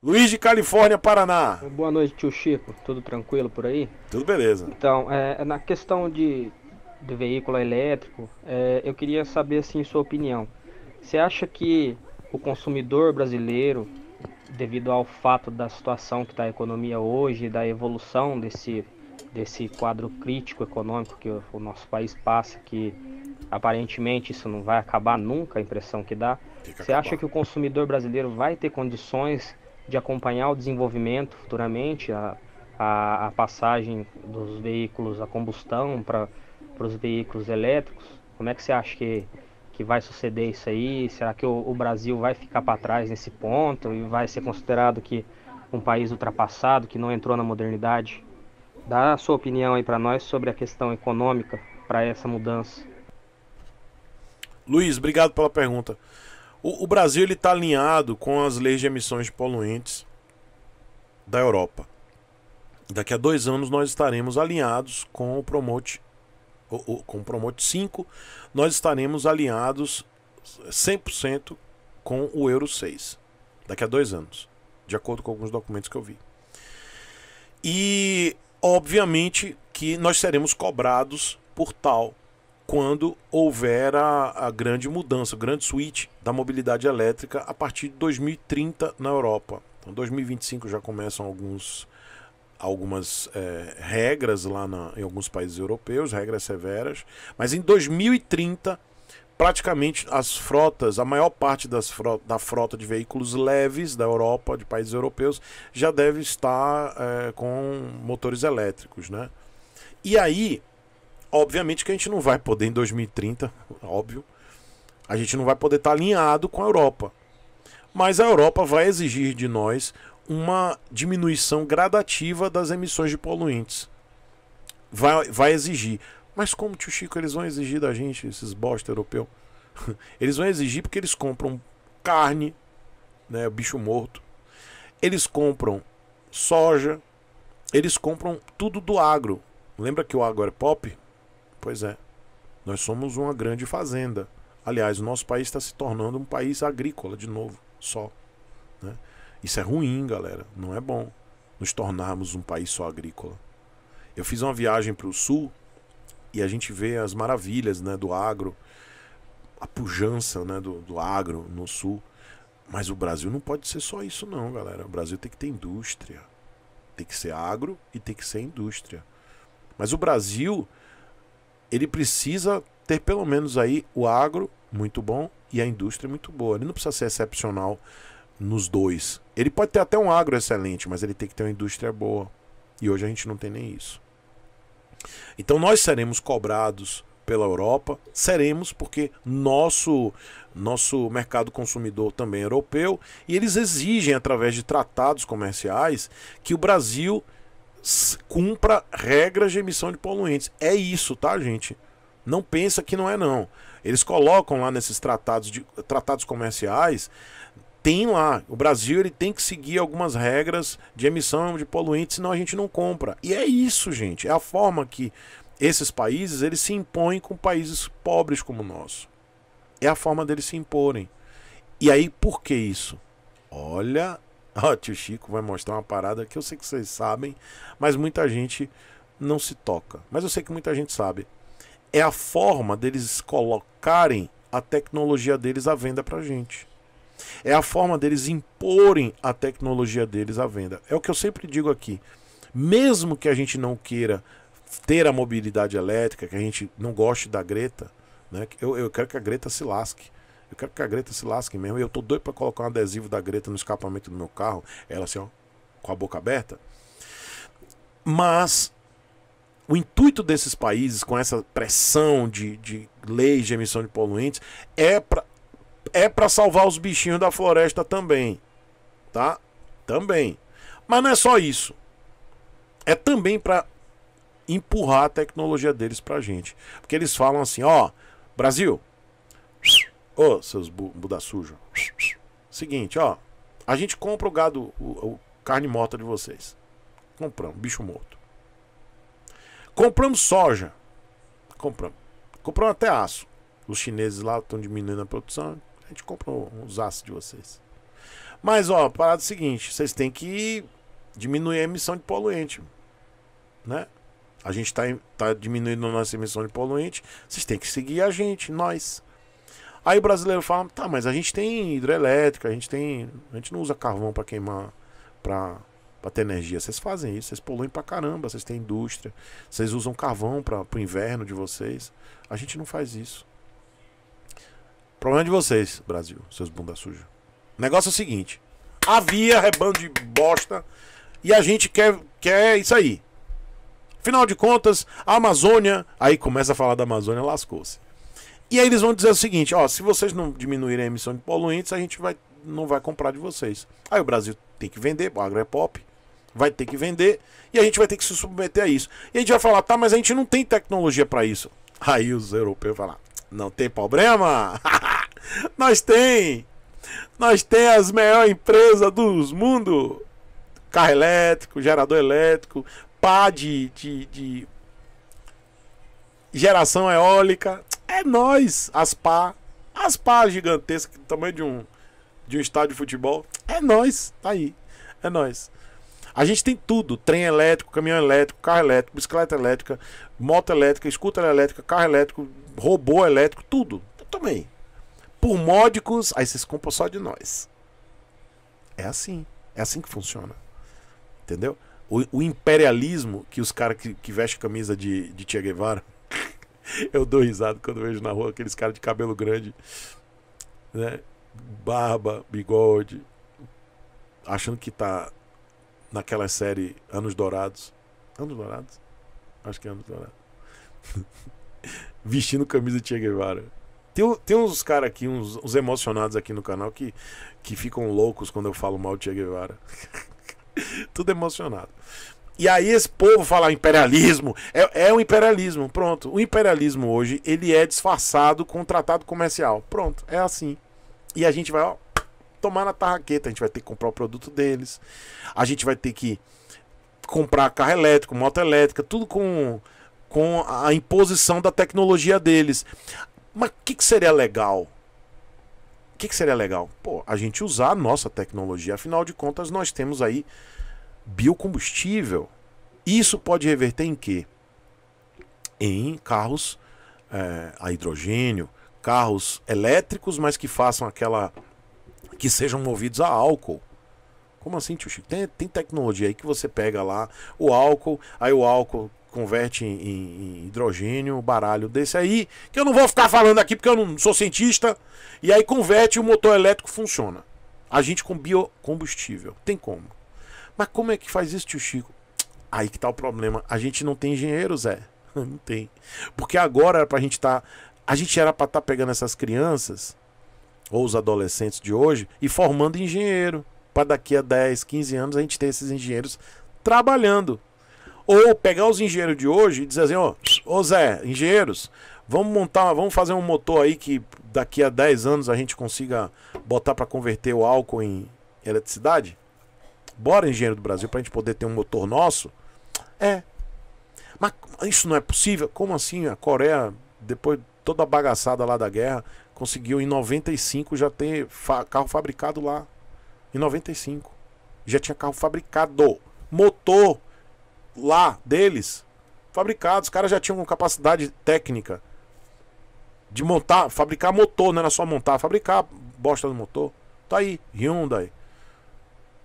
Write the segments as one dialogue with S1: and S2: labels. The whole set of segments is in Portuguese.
S1: Luiz de Califórnia, Paraná. Boa noite, tio Chico. Tudo tranquilo por aí? Tudo beleza. Então, é, na questão de, de veículo elétrico, é, eu queria saber, assim, sua opinião. Você acha que o consumidor brasileiro, devido ao fato da situação que está a economia hoje, da evolução desse, desse quadro crítico econômico que o, o nosso país passa, que aparentemente isso não vai acabar nunca, a impressão que dá. Você acha que o consumidor brasileiro vai ter condições de acompanhar o desenvolvimento futuramente, a, a, a passagem dos veículos a combustão para os veículos elétricos? Como é que você acha que, que vai suceder isso aí? Será que o, o Brasil vai ficar para trás nesse ponto e vai ser considerado que um país ultrapassado, que não entrou na modernidade? Dá a sua opinião aí para nós sobre a questão econômica para essa mudança. Luiz, obrigado pela pergunta. O, o Brasil ele está alinhado com as leis de emissões de poluentes da Europa. Daqui a dois anos nós estaremos alinhados com o Promote, o, o, com o Promote 5, nós estaremos alinhados 100% com o Euro 6. Daqui a dois anos, de acordo com alguns documentos que eu vi. E, obviamente, que nós seremos cobrados por tal quando houver a, a grande mudança, o grande switch da mobilidade elétrica a partir de 2030 na Europa. Então, 2025 já começam alguns algumas é, regras lá na, em alguns países europeus, regras severas, mas em 2030 praticamente as frotas, a maior parte das frota, da frota de veículos leves da Europa, de países europeus, já deve estar é, com motores elétricos, né? E aí Obviamente que a gente não vai poder em 2030, óbvio. A gente não vai poder estar tá alinhado com a Europa. Mas a Europa vai exigir de nós uma diminuição gradativa das emissões de poluentes. Vai, vai exigir. Mas como, tio Chico, eles vão exigir da gente, esses bosta europeu? Eles vão exigir porque eles compram carne, né, bicho morto. Eles compram soja. Eles compram tudo do agro. Lembra que o agro é pop? Pois é. Nós somos uma grande fazenda. Aliás, o nosso país está se tornando um país agrícola de novo, só. Né? Isso é ruim, galera. Não é bom nos tornarmos um país só agrícola. Eu fiz uma viagem para o sul e a gente vê as maravilhas né, do agro, a pujança né, do, do agro no sul. Mas o Brasil não pode ser só isso, não, galera. O Brasil tem que ter indústria. Tem que ser agro e tem que ser indústria. Mas o Brasil ele precisa ter pelo menos aí o agro muito bom e a indústria muito boa. Ele não precisa ser excepcional nos dois. Ele pode ter até um agro excelente, mas ele tem que ter uma indústria boa. E hoje a gente não tem nem isso. Então nós seremos cobrados pela Europa, seremos porque nosso nosso mercado consumidor também é europeu e eles exigem através de tratados comerciais que o Brasil cumpra regras de emissão de poluentes. É isso, tá, gente? Não pensa que não é não. Eles colocam lá nesses tratados de tratados comerciais, tem lá, o Brasil ele tem que seguir algumas regras de emissão de poluentes, senão a gente não compra. E é isso, gente, é a forma que esses países eles se impõem com países pobres como o nosso. É a forma deles se imporem. E aí por que isso? Olha Ó, oh, tio Chico vai mostrar uma parada que eu sei que vocês sabem, mas muita gente não se toca. Mas eu sei que muita gente sabe. É a forma deles colocarem a tecnologia deles à venda pra gente. É a forma deles imporem a tecnologia deles à venda. É o que eu sempre digo aqui. Mesmo que a gente não queira ter a mobilidade elétrica, que a gente não goste da Greta, né? Eu, eu quero que a Greta se lasque. Eu quero que a Greta se lasque mesmo. e Eu tô doido para colocar um adesivo da Greta no escapamento do meu carro. Ela assim, ó, com a boca aberta. Mas o intuito desses países, com essa pressão de, de leis de emissão de poluentes, é pra é pra salvar os bichinhos da floresta também. Tá? Também. Mas não é só isso. É também para empurrar a tecnologia deles pra gente. Porque eles falam assim, ó, Brasil, Ô, oh, seus bu buda sujo. Seguinte, ó. A gente compra o gado, o, o carne morta de vocês. Compramos, bicho morto. Compramos soja. Compramos. Compramos até aço. Os chineses lá estão diminuindo a produção. A gente comprou os aços de vocês. Mas, ó, parada o é seguinte: vocês têm que diminuir a emissão de poluente. Né? A gente está tá diminuindo a nossa emissão de poluente. Vocês têm que seguir a gente, nós. Aí o brasileiro fala: tá, mas a gente tem hidrelétrica, a gente tem. A gente não usa carvão para queimar, para para ter energia. Vocês fazem isso, vocês poluem pra caramba, vocês têm indústria, vocês usam carvão para o inverno de vocês. A gente não faz isso. Problema de vocês, Brasil, seus bunda suja. O negócio é o seguinte: havia rebando é de bosta e a gente quer, quer isso aí. Afinal de contas, a Amazônia, aí começa a falar da Amazônia, lascou-se. E aí eles vão dizer o seguinte: ó, se vocês não diminuírem a emissão de poluentes, a gente vai, não vai comprar de vocês. Aí o Brasil tem que vender, o agro é pop, vai ter que vender, e a gente vai ter que se submeter a isso. E a gente vai falar, tá, mas a gente não tem tecnologia para isso. Aí os europeus vão falar, não tem problema, nós tem, nós tem as melhores empresas do mundo, carro elétrico, gerador elétrico, pá de, de, de geração eólica, é nós, as pá. As pá gigantescas, do tamanho de um, de um estádio de futebol. É nós, tá aí. É nós. A gente tem tudo: trem elétrico, caminhão elétrico, carro elétrico, bicicleta elétrica, moto elétrica, scooter elétrica, carro elétrico, robô elétrico, tudo. Eu também. Por módicos, aí vocês compram só de nós. É assim. É assim que funciona. Entendeu? O, o imperialismo que os caras que, que vestem camisa de, de Che Guevara eu dou risada quando vejo na rua aqueles caras de cabelo grande, né? Barba, bigode, achando que tá naquela série Anos Dourados. Anos Dourados? Acho que é Anos Dourados. Vestindo camisa de Che Guevara. Tem, tem uns caras aqui, uns, uns, emocionados aqui no canal que, que ficam loucos quando eu falo mal de Che Guevara. Tudo emocionado. E aí esse povo fala ah, imperialismo, é, é um imperialismo, pronto. O imperialismo hoje, ele é disfarçado com um tratado comercial, pronto, é assim. E a gente vai, ó, tomar na tarraqueta, a gente vai ter que comprar o produto deles, a gente vai ter que comprar carro elétrico, moto elétrica, tudo com, com a imposição da tecnologia deles. Mas o que, que seria legal? O que, que seria legal? Pô, a gente usar a nossa tecnologia. Afinal de contas, nós temos aí biocombustível. Isso pode reverter em quê? Em carros é, a hidrogênio, carros elétricos, mas que façam aquela. que sejam movidos a álcool. Como assim, tio Chico? Tem, tem tecnologia aí que você pega lá o álcool, aí o álcool converte em, em, em hidrogênio, baralho desse aí, que eu não vou ficar falando aqui porque eu não sou cientista, e aí converte e o motor elétrico funciona. A gente com biocombustível. Tem como. Mas como é que faz isso, tio Chico? Aí que tá o problema. A gente não tem engenheiro, Zé. Não tem. Porque agora era pra gente estar. Tá... A gente era pra estar tá pegando essas crianças, ou os adolescentes de hoje, e formando engenheiro. Para daqui a 10, 15 anos a gente ter esses engenheiros trabalhando. Ou pegar os engenheiros de hoje e dizer assim: ô, ô Zé, engenheiros, vamos montar, vamos fazer um motor aí que daqui a 10 anos a gente consiga botar para converter o álcool em eletricidade? Bora, engenheiro do Brasil, para a gente poder ter um motor nosso? É. Mas isso não é possível? Como assim? A Coreia, depois toda a bagaçada lá da guerra, conseguiu em 95 já ter fa carro fabricado lá. Em 95. Já tinha carro fabricado. Motor lá deles. Fabricado. Os caras já tinham capacidade técnica de montar, fabricar motor, não era só montar, fabricar bosta do motor. Tá aí, Hyundai,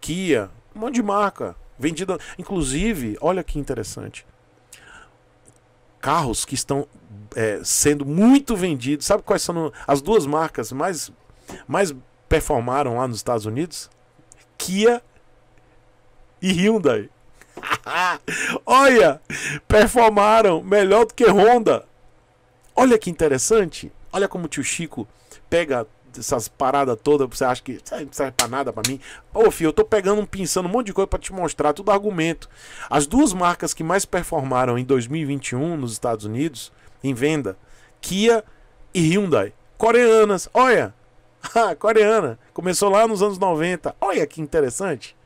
S1: Kia, um monte de marca. Vendida. Inclusive, olha que interessante. Carros que estão é, sendo muito vendidos. Sabe quais são as duas marcas mais, mais performaram lá nos Estados Unidos? Kia e Hyundai. Olha, performaram melhor do que Honda. Olha que interessante. Olha como o tio Chico pega essas paradas todas, você acha que não serve pra nada pra mim? Ô, filho, eu tô pegando um pensando um monte de coisa para te mostrar, tudo argumento. As duas marcas que mais performaram em 2021 nos Estados Unidos, em venda, Kia e Hyundai. Coreanas, olha! Ah, coreana, começou lá nos anos 90. Olha que interessante.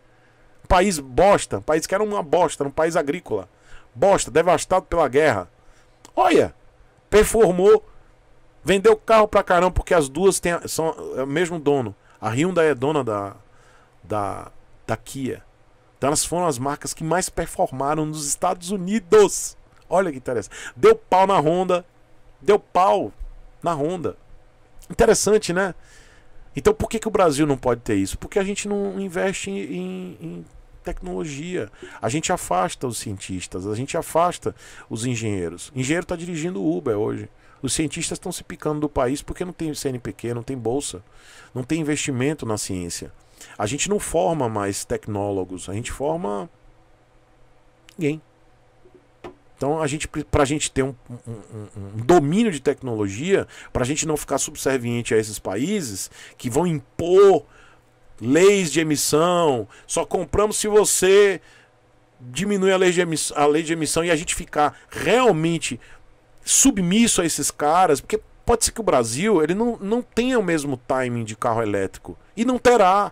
S1: País bosta, país que era uma bosta, um país agrícola. Bosta, devastado pela guerra. Olha, performou Vendeu carro pra caramba, porque as duas têm, são é o mesmo dono. A Hyundai é dona da, da, da Kia. Então elas foram as marcas que mais performaram nos Estados Unidos. Olha que interessante. Deu pau na Honda. Deu pau na Honda. Interessante, né? Então por que, que o Brasil não pode ter isso? Porque a gente não investe em, em tecnologia. A gente afasta os cientistas, a gente afasta os engenheiros. O engenheiro está dirigindo o Uber hoje. Os cientistas estão se picando do país porque não tem CNPq, não tem bolsa, não tem investimento na ciência. A gente não forma mais tecnólogos, a gente forma ninguém. Então, a gente, para a gente ter um, um, um domínio de tecnologia, para a gente não ficar subserviente a esses países que vão impor leis de emissão, só compramos se você diminui a lei de emissão, a lei de emissão e a gente ficar realmente submisso a esses caras, porque pode ser que o Brasil ele não, não tenha o mesmo timing de carro elétrico. E não terá.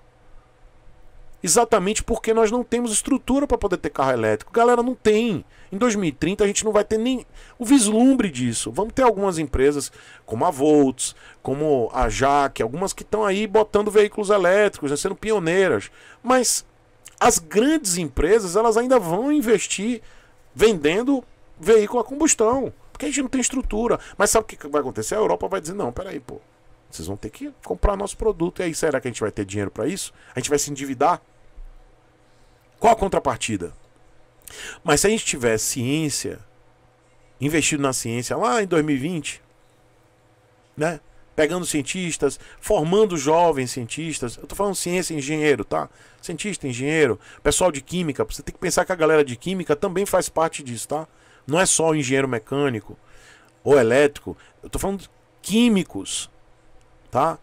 S1: Exatamente porque nós não temos estrutura para poder ter carro elétrico. Galera, não tem. Em 2030 a gente não vai ter nem o vislumbre disso. Vamos ter algumas empresas como a Volts, como a Jaque, algumas que estão aí botando veículos elétricos, né, sendo pioneiras. Mas as grandes empresas, elas ainda vão investir vendendo veículo a combustão. Porque a gente não tem estrutura. Mas sabe o que vai acontecer? A Europa vai dizer: não, peraí, pô. Vocês vão ter que comprar nosso produto. E aí, será que a gente vai ter dinheiro para isso? A gente vai se endividar? Qual a contrapartida? Mas se a gente tiver ciência, investido na ciência lá em 2020, né? Pegando cientistas, formando jovens cientistas. Eu tô falando ciência e engenheiro, tá? Cientista, engenheiro, pessoal de química. Você tem que pensar que a galera de química também faz parte disso, tá? Não é só o engenheiro mecânico ou elétrico. Eu estou falando de químicos, tá?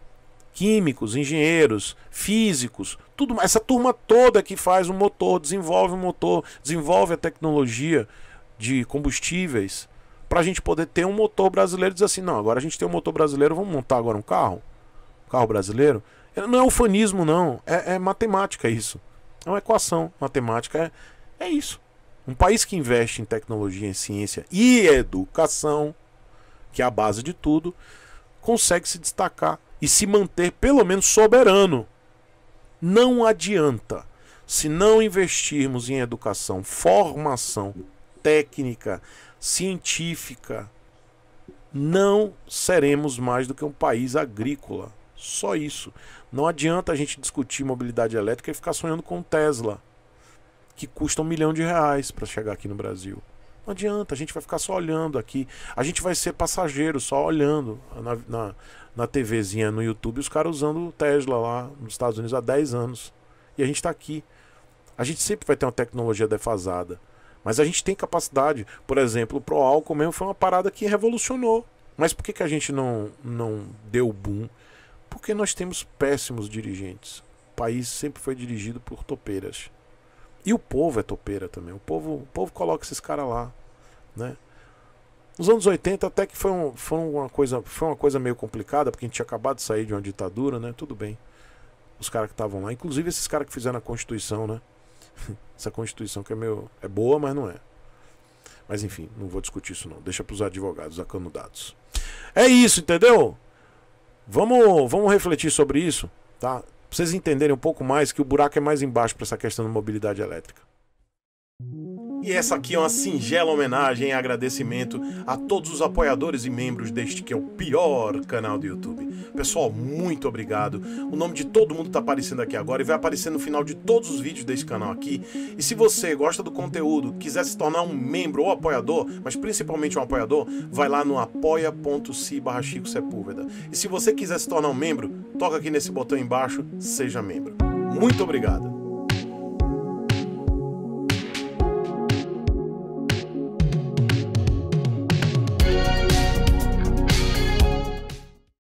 S1: Químicos, engenheiros, físicos, tudo essa turma toda que faz o um motor, desenvolve o um motor, desenvolve a tecnologia de combustíveis para a gente poder ter um motor brasileiro diz assim, não, agora a gente tem um motor brasileiro, vamos montar agora um carro, um carro brasileiro. É, não é ufanismo não, é, é matemática isso, é uma equação matemática, é, é isso. Um país que investe em tecnologia, em ciência e educação, que é a base de tudo, consegue se destacar e se manter pelo menos soberano. Não adianta se não investirmos em educação, formação técnica, científica, não seremos mais do que um país agrícola. Só isso. Não adianta a gente discutir mobilidade elétrica e ficar sonhando com Tesla que custa um milhão de reais para chegar aqui no Brasil. Não adianta, a gente vai ficar só olhando aqui. A gente vai ser passageiro só olhando na, na, na TVzinha, no YouTube, os caras usando o Tesla lá nos Estados Unidos há 10 anos. E a gente está aqui. A gente sempre vai ter uma tecnologia defasada. Mas a gente tem capacidade. Por exemplo, o Pro Álcool mesmo foi uma parada que revolucionou. Mas por que, que a gente não, não deu boom? Porque nós temos péssimos dirigentes. O país sempre foi dirigido por topeiras. E o povo é topeira também. O povo, o povo coloca esses caras lá, né? Nos anos 80 até que foi, um, foi, uma coisa, foi uma coisa meio complicada, porque a gente tinha acabado de sair de uma ditadura, né? Tudo bem. Os caras que estavam lá, inclusive esses caras que fizeram a Constituição, né? Essa Constituição que é meio é boa, mas não é. Mas enfim, não vou discutir isso não. Deixa para os advogados acanudados. É isso, entendeu? Vamos, vamos refletir sobre isso, tá? vocês entenderem um pouco mais que o buraco é mais embaixo para essa questão da mobilidade elétrica. E essa aqui é uma singela homenagem e agradecimento a todos os apoiadores e membros deste que é o pior canal do YouTube. Pessoal, muito obrigado. O nome de todo mundo está aparecendo aqui agora e vai aparecer no final de todos os vídeos deste canal aqui. E se você gosta do conteúdo, quiser se tornar um membro ou apoiador, mas principalmente um apoiador, vai lá no apoia.se barra Chico Sepúlveda. E se você quiser se tornar um membro, toca aqui nesse botão embaixo, seja membro. Muito obrigado!